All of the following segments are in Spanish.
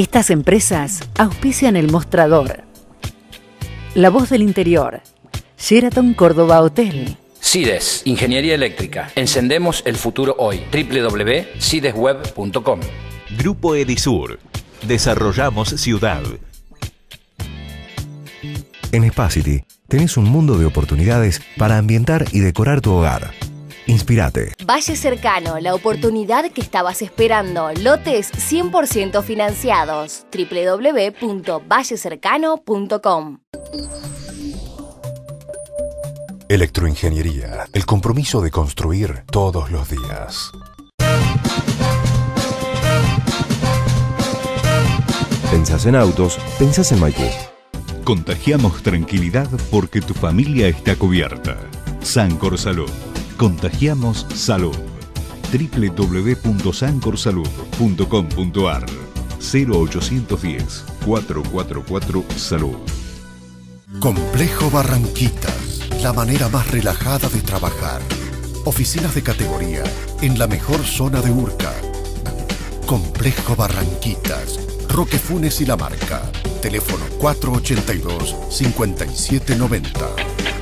Estas empresas auspician el mostrador. La voz del interior. Sheraton Córdoba Hotel. CIDES, Ingeniería Eléctrica. Encendemos el futuro hoy. www.cidesweb.com. Grupo Edisur. Desarrollamos ciudad. En Spacity tenés un mundo de oportunidades para ambientar y decorar tu hogar Inspirate. Valle Cercano, la oportunidad que estabas esperando. Lotes 100% financiados. www.vallecercano.com. Electroingeniería, el compromiso de construir todos los días. Pensás en autos, pensás en Maipú. Contagiamos tranquilidad porque tu familia está cubierta. Sancor Salud Contagiamos Salud. www.sancorsalud.com.ar 0810 444 Salud. Complejo Barranquitas, la manera más relajada de trabajar. Oficinas de categoría, en la mejor zona de Urca. Complejo Barranquitas, Roque Funes y La Marca. Teléfono 482-5790.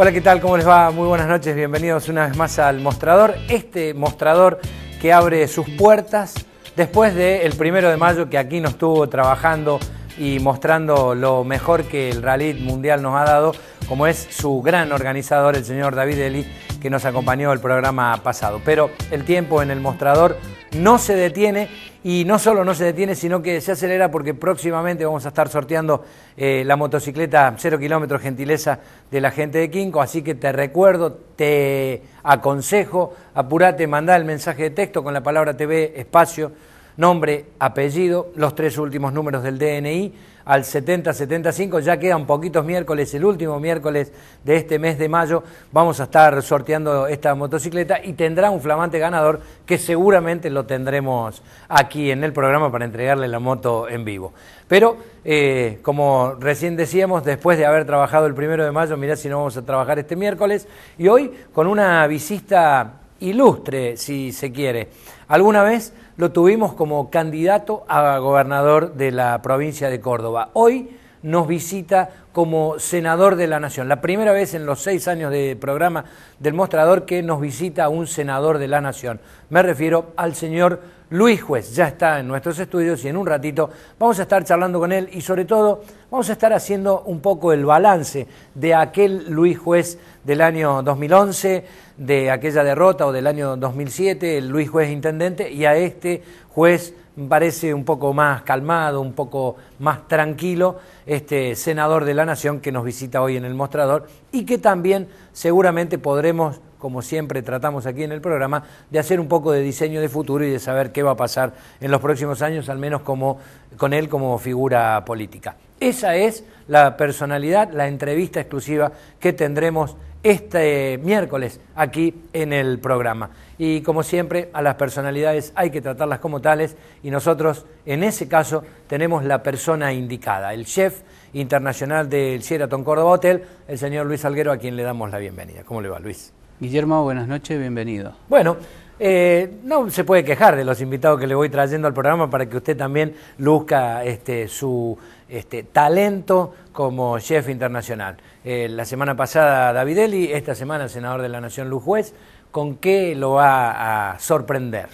Hola, ¿qué tal? ¿Cómo les va? Muy buenas noches. Bienvenidos una vez más al mostrador. Este mostrador que abre sus puertas después del el primero de mayo que aquí nos estuvo trabajando y mostrando lo mejor que el rally mundial nos ha dado, como es su gran organizador, el señor David Eli que nos acompañó el programa pasado. Pero el tiempo en el mostrador no se detiene y no solo no se detiene, sino que se acelera porque próximamente vamos a estar sorteando eh, la motocicleta 0 kilómetros gentileza de la gente de Quinco. Así que te recuerdo, te aconsejo, apúrate, mandá el mensaje de texto con la palabra TV, espacio nombre, apellido, los tres últimos números del DNI al 7075. Ya quedan poquitos miércoles, el último miércoles de este mes de mayo vamos a estar sorteando esta motocicleta y tendrá un flamante ganador que seguramente lo tendremos aquí en el programa para entregarle la moto en vivo. Pero, eh, como recién decíamos, después de haber trabajado el primero de mayo, mirá si no vamos a trabajar este miércoles, y hoy con una visita ilustre, si se quiere. Alguna vez lo tuvimos como candidato a gobernador de la provincia de Córdoba. Hoy nos visita como senador de la Nación. La primera vez en los seis años de programa del mostrador que nos visita un senador de la Nación. Me refiero al señor Luis Juez. Ya está en nuestros estudios y en un ratito vamos a estar charlando con él y sobre todo vamos a estar haciendo un poco el balance de aquel Luis Juez del año 2011, de aquella derrota o del año 2007, el Luis Juez Intendente y a este juez parece un poco más calmado, un poco más tranquilo, este senador de la Nación que nos visita hoy en el mostrador y que también seguramente podremos, como siempre tratamos aquí en el programa, de hacer un poco de diseño de futuro y de saber qué va a pasar en los próximos años, al menos como, con él como figura política. Esa es la personalidad, la entrevista exclusiva que tendremos este miércoles aquí en el programa. Y como siempre, a las personalidades hay que tratarlas como tales y nosotros en ese caso tenemos la persona indicada, el chef internacional del Sheraton Córdoba Hotel, el señor Luis Alguero, a quien le damos la bienvenida. ¿Cómo le va, Luis? Guillermo, buenas noches, bienvenido. Bueno, eh, no se puede quejar de los invitados que le voy trayendo al programa para que usted también luzca este, su este, talento como chef internacional. Eh, la semana pasada Davidelli, esta semana el senador de la Nación Lujuez, ¿con qué lo va a sorprender?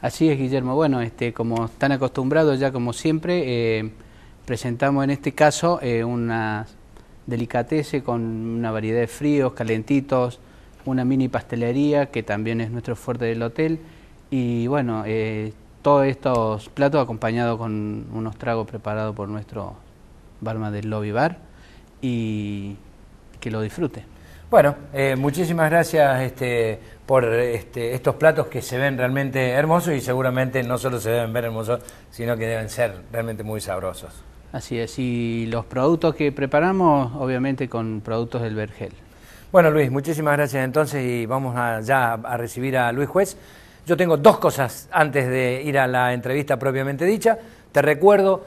Así es, Guillermo. Bueno, este, como están acostumbrados ya como siempre, eh, presentamos en este caso unas eh, una con una variedad de fríos, calentitos, una mini pastelería que también es nuestro fuerte del hotel y bueno, eh, todos estos platos acompañados con unos tragos preparados por nuestro Barma del Lobby Bar y que lo disfrute. Bueno, eh, muchísimas gracias este, por este, estos platos que se ven realmente hermosos y seguramente no solo se deben ver hermosos, sino que deben ser realmente muy sabrosos. Así es, y los productos que preparamos, obviamente con productos del Vergel. Bueno, Luis, muchísimas gracias entonces y vamos a, ya a recibir a Luis Juez. Yo tengo dos cosas antes de ir a la entrevista propiamente dicha. Te recuerdo,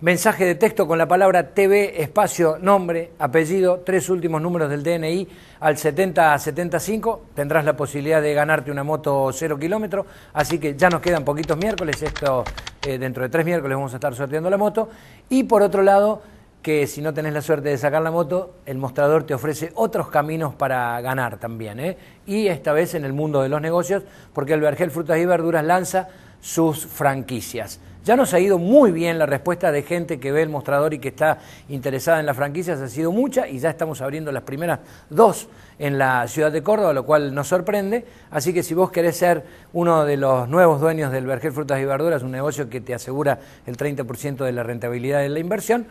mensaje de texto con la palabra TV, espacio, nombre, apellido, tres últimos números del DNI al 7075. Tendrás la posibilidad de ganarte una moto cero kilómetro. Así que ya nos quedan poquitos miércoles. Esto eh, dentro de tres miércoles vamos a estar sorteando la moto. Y por otro lado que si no tenés la suerte de sacar la moto, el mostrador te ofrece otros caminos para ganar también. ¿eh? Y esta vez en el mundo de los negocios, porque el Vergel Frutas y Verduras lanza sus franquicias. Ya nos ha ido muy bien la respuesta de gente que ve el mostrador y que está interesada en las franquicias, ha sido mucha y ya estamos abriendo las primeras dos en la ciudad de Córdoba, lo cual nos sorprende. Así que si vos querés ser uno de los nuevos dueños del Vergel Frutas y Verduras, un negocio que te asegura el 30% de la rentabilidad de la inversión,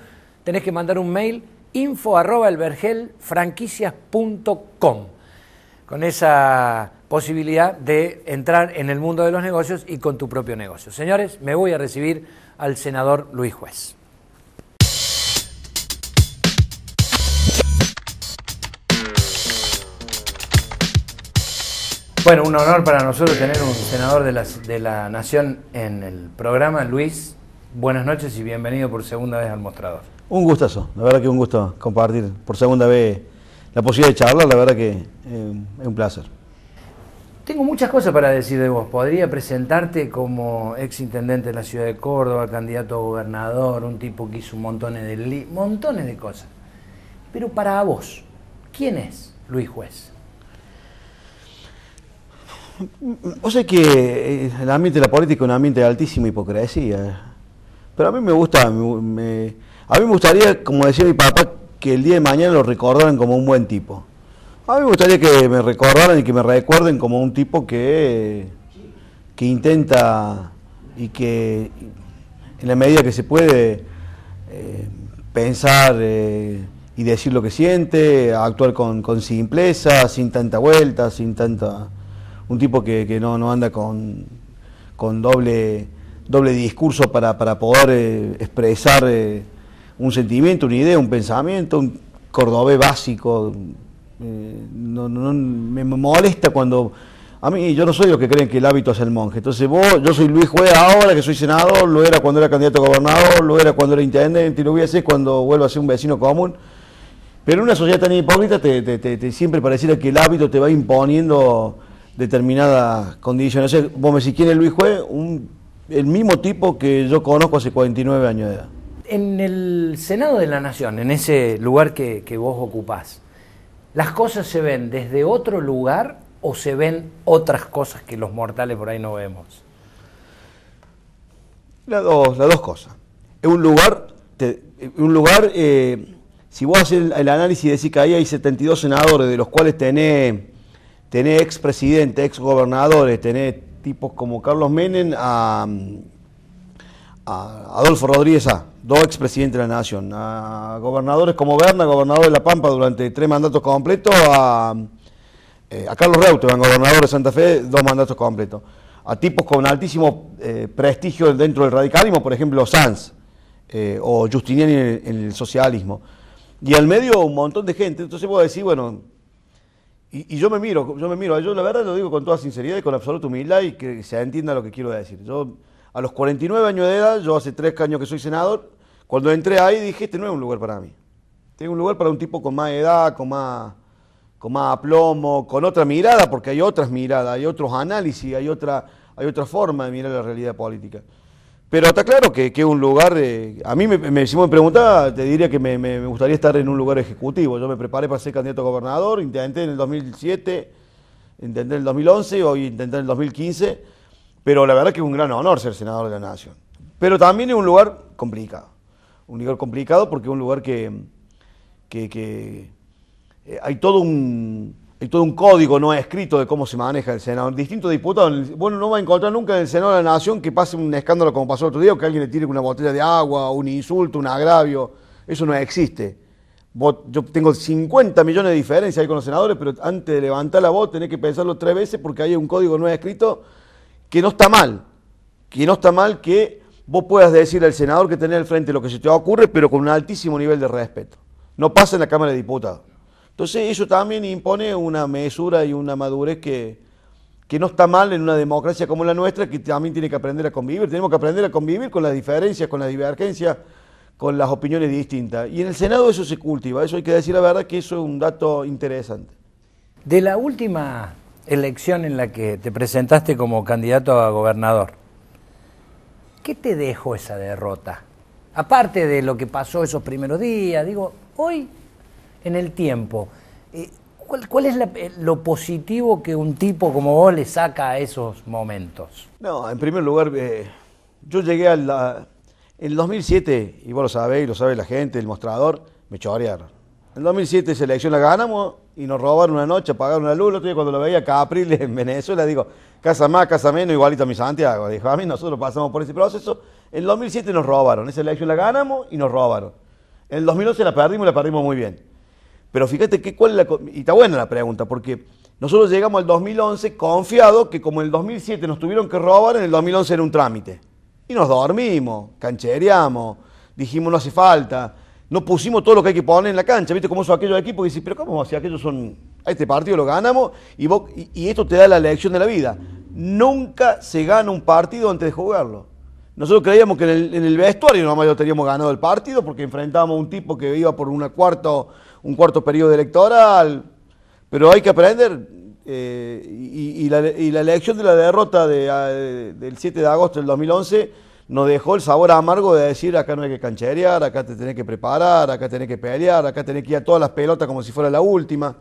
tenés que mandar un mail info arroba con esa posibilidad de entrar en el mundo de los negocios y con tu propio negocio. Señores, me voy a recibir al senador Luis Juez. Bueno, un honor para nosotros tener un senador de la, de la Nación en el programa. Luis, buenas noches y bienvenido por segunda vez al mostrador. Un gustazo, la verdad que un gusto compartir por segunda vez la posibilidad de charlar, la verdad que eh, es un placer. Tengo muchas cosas para decir de vos. Podría presentarte como ex intendente de la ciudad de Córdoba, candidato a gobernador, un tipo que hizo montones de, montones de cosas. Pero para vos, ¿quién es Luis Juez? Vos sé que eh, el ambiente de la política es un ambiente de altísima hipocresía. Eh. Pero a mí me gusta, me a mí me gustaría, como decía mi papá, que el día de mañana lo recordaran como un buen tipo. A mí me gustaría que me recordaran y que me recuerden como un tipo que, que intenta y que en la medida que se puede eh, pensar eh, y decir lo que siente, actuar con, simpleza, sin tanta vuelta, sin tanta... Un tipo que, no, no, anda con, doble, doble discurso para, poder eh, expresar un sentimiento, una idea, un pensamiento, un cordobés básico. Eh, me molesta cuando... A mí, yo no soy los que creen que el hábito es el monje. Entonces vos, yo soy Luis Juez ahora que soy senador, lo era cuando era candidato a gobernador, lo era cuando era intendente y lo voy a hacer cuando vuelva a ser un vecino común. Pero en una sociedad tan hipócrita te, siempre pareciera que el hábito te va imponiendo determinadas condiciones. O sea, vos me decís, ¿quién Luis Juez? el mismo tipo que yo conozco hace 49 años de edad en el Senado de la Nación, en ese lugar que, vos ocupás, ¿las cosas se ven desde otro lugar o se ven otras cosas que los mortales por ahí no vemos? Las dos, dos cosas. Es un lugar, un lugar eh, si vos haces el, análisis análisis decís que ahí hay 72 senadores, de los cuales tenés, tenés expresidentes, exgobernadores, tenés tipos como Carlos Menem, a a Adolfo Rodríguez A, ah, dos expresidentes de la Nación, a gobernadores como Berna, gobernador de La Pampa durante tres mandatos completos, a, eh, Carlos Reutemann, gobernador de Santa Fe, dos mandatos completos, a tipos con altísimo eh, prestigio dentro del radicalismo, por ejemplo Sanz eh, o Justiniani en el, socialismo, y al medio un montón de gente, entonces puedo decir, bueno, y, yo me miro, yo me miro, yo la verdad lo digo con toda sinceridad y con absoluta humildad y que se entienda lo que quiero decir. Yo a los 49 años de edad, yo hace tres años que soy senador, cuando entré ahí dije, este no es un lugar para mí. Este es un lugar para un tipo con más edad, con más, más aplomo, con otra mirada, porque hay otras miradas, hay otros análisis, hay otra, hay otra forma de mirar la realidad política. Pero está claro que, es un lugar, a mí me, me, si me te diría que me, gustaría estar en un lugar ejecutivo. Yo me preparé para ser candidato a gobernador, intenté en el 2007, intenté en el 2011, hoy intenté en el 2015. Pero la verdad que es un gran honor ser senador de la Nación. Pero también es un lugar complicado. Un lugar complicado porque es un lugar que, eh, hay todo un todo un código no escrito de cómo se maneja el Senado. Distintos diputados, bueno, no va a encontrar nunca en el Senado de la Nación que pase un escándalo como pasó el otro día, o que alguien le tire una botella de agua, un insulto, un agravio. Eso no existe. yo tengo 50 millones de diferencias ahí con los senadores, pero antes de levantar la voz tenés que pensarlo tres veces porque hay un código no escrito que no está mal, que no está mal que vos puedas decir al senador que tenés al frente lo que se te ocurre, pero con un altísimo nivel de respeto. No pasa en la Cámara de Diputados. Entonces eso también impone una mesura y una madurez que, que no está mal en una democracia como la nuestra, que también tiene que aprender a convivir. Tenemos que aprender a convivir con las diferencias, con las divergencias, con las opiniones distintas. Y en el Senado eso se cultiva, eso hay que decir la verdad que eso es un dato interesante. De la última elección en la que te presentaste como candidato a gobernador, ¿qué te dejó esa derrota? Aparte de lo que pasó esos primeros días, digo, hoy en el tiempo, eh, ¿cuál, es eh, lo positivo que un tipo como vos le saca a esos momentos? No, en primer lugar, eh, yo llegué a En el 2007, y vos lo sabéis, lo sabe la gente, el mostrador, me chorearon. En el 2007 esa elección la ganamos y nos robaron una noche, apagaron la luz. otro día cuando lo veía abril en Venezuela, digo, casa más, casa menos, igualito a mi Santiago. Dijo, a mí nosotros pasamos por ese proceso. En el 2007 nos robaron, esa elección la ganamos y nos robaron. En el 2011 la perdimos y la perdimos muy bien. Pero fíjate que cuál es la... Y está buena la pregunta, porque nosotros llegamos al 2011 confiados que como en el 2007 nos tuvieron que robar, en el 2011 era un trámite. Y nos dormimos, canchereamos, dijimos no hace falta, no pusimos todo lo que hay que poner en la cancha. ¿Viste Como son aquellos equipos? Y dices, pero ¿cómo? Si aquellos son. A este partido lo ganamos y, esto te da la elección de la vida. Nunca se gana un partido antes de jugarlo. Nosotros creíamos que en el, vestuario nomás lo teníamos ganado el partido porque enfrentábamos a un tipo que iba por una cuarto, un cuarto periodo electoral. Pero hay que aprender. Eh, y, la, elección de la derrota ah, del 7 de agosto del 2011 nos dejó el sabor amargo de decir acá no hay que cancherear, acá te tenés que preparar, acá tenés que pelear, acá tenés que ir a todas las pelotas como si fuera la última.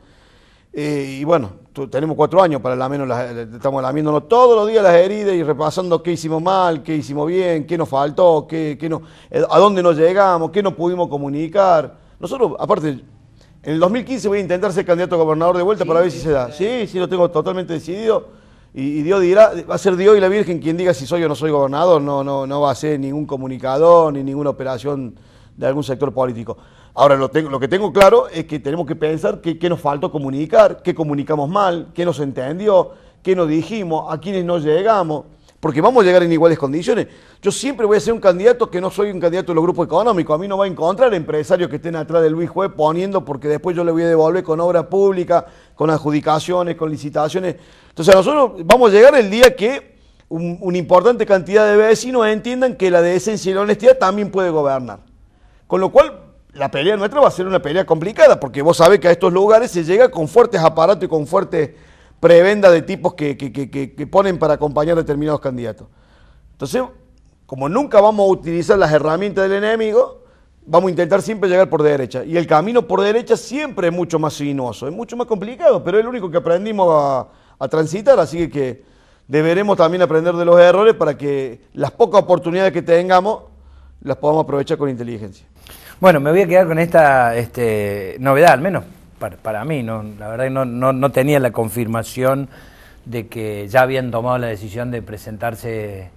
Eh, y bueno, tenemos cuatro años para la menos, eh, estamos lamiéndonos todos los días las heridas y repasando qué hicimos mal, qué hicimos bien, qué nos faltó, qué, no, eh, a dónde nos llegamos, qué no pudimos comunicar. Nosotros, aparte, en el 2015 voy a intentar ser candidato a gobernador de vuelta para ver si se da. Sí, sí, lo tengo totalmente decidido y, Dios dirá, va a ser Dios y la Virgen quien diga si soy o no soy gobernador, no, no, no va a ser ningún comunicador ni ninguna operación de algún sector político. Ahora, lo, tengo, lo que tengo claro es que tenemos que pensar qué que nos faltó comunicar, qué comunicamos mal, qué nos entendió, qué nos dijimos, a quienes no llegamos porque vamos a llegar en iguales condiciones. Yo siempre voy a ser un candidato que no soy un candidato de los grupos económicos. A mí no va a encontrar empresarios que estén atrás de Luis Juez poniendo porque después yo le voy a devolver con obra pública, con adjudicaciones, con licitaciones. Entonces nosotros vamos a llegar el día que una importante cantidad de vecinos entiendan que la decencia y la honestidad también puede gobernar. Con lo cual la pelea nuestra va a ser una pelea complicada porque vos sabés que a estos lugares se llega con fuertes aparatos y con fuertes Prevenda de tipos que, ponen para acompañar determinados candidatos. Entonces, como nunca vamos a utilizar las herramientas del enemigo, vamos a intentar siempre llegar por derecha. Y el camino por derecha siempre es mucho más sinuoso, es mucho más complicado, pero es el único que aprendimos a, transitar, así que deberemos también aprender de los errores para que las pocas oportunidades que tengamos las podamos aprovechar con inteligencia. Bueno, me voy a quedar con esta este, novedad al menos para, mí, no, la verdad que no, tenía la confirmación de que ya habían tomado la decisión de presentarse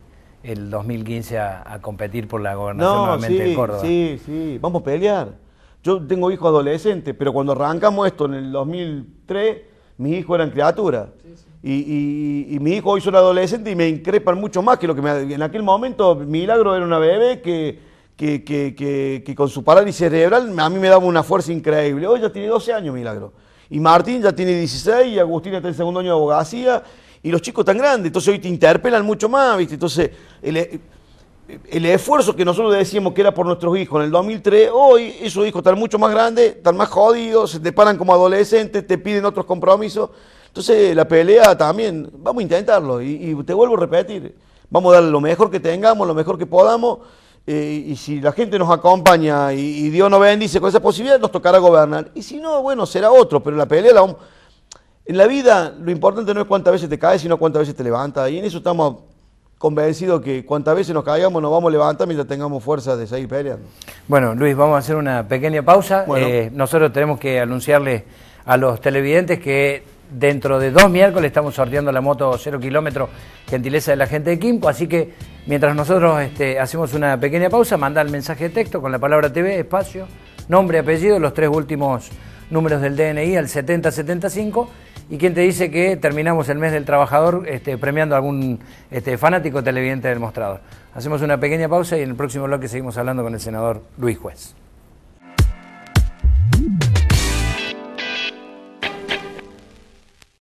el 2015 a, competir por la gobernación nuevamente de Córdoba. Sí, sí, vamos a pelear. Yo tengo hijos adolescentes, pero cuando arrancamos esto en el 2003, mis hijos eran criaturas. Y, y, y, mis hijos hoy son adolescentes y me increpan mucho más que lo que me... En aquel momento, Milagro era una bebé que que, con su parálisis cerebral a mí me daba una fuerza increíble. Hoy ya tiene 12 años, milagro. Y Martín ya tiene 16, y Agustín está en segundo año de abogacía, y los chicos tan grandes, entonces hoy te interpelan mucho más, ¿viste? Entonces, el, eh, esfuerzo que nosotros decíamos que era por nuestros hijos en el 2003, hoy esos hijos están mucho más grandes, están más jodidos, se te paran como adolescentes, te piden otros compromisos. Entonces, la pelea también, vamos a intentarlo, y, y te vuelvo a repetir, vamos a dar lo mejor que tengamos, lo mejor que podamos eh, y si la gente nos acompaña y, Dios nos bendice con esa posibilidad, nos tocará gobernar. Y si no, bueno, será otro, pero la pelea En la vida lo importante no es cuántas veces te caes, sino cuántas veces te levantas. Y en eso estamos convencidos que cuántas veces nos caigamos nos vamos a levantar mientras tengamos fuerza de seguir peleando. Bueno, Luis, vamos a hacer una pequeña pausa. Eh, nosotros tenemos que anunciarle a los televidentes que dentro de dos miércoles estamos sorteando la moto cero kilómetro, gentileza de la gente de Quimpo. Así que mientras nosotros este, hacemos una pequeña pausa, manda el mensaje de texto con la palabra TV, espacio, nombre, apellido, los tres últimos números del DNI al 7075. Y quien te dice que terminamos el mes del trabajador este, premiando a algún este, fanático televidente del mostrador. Hacemos una pequeña pausa y en el próximo bloque seguimos hablando con el senador Luis Juez.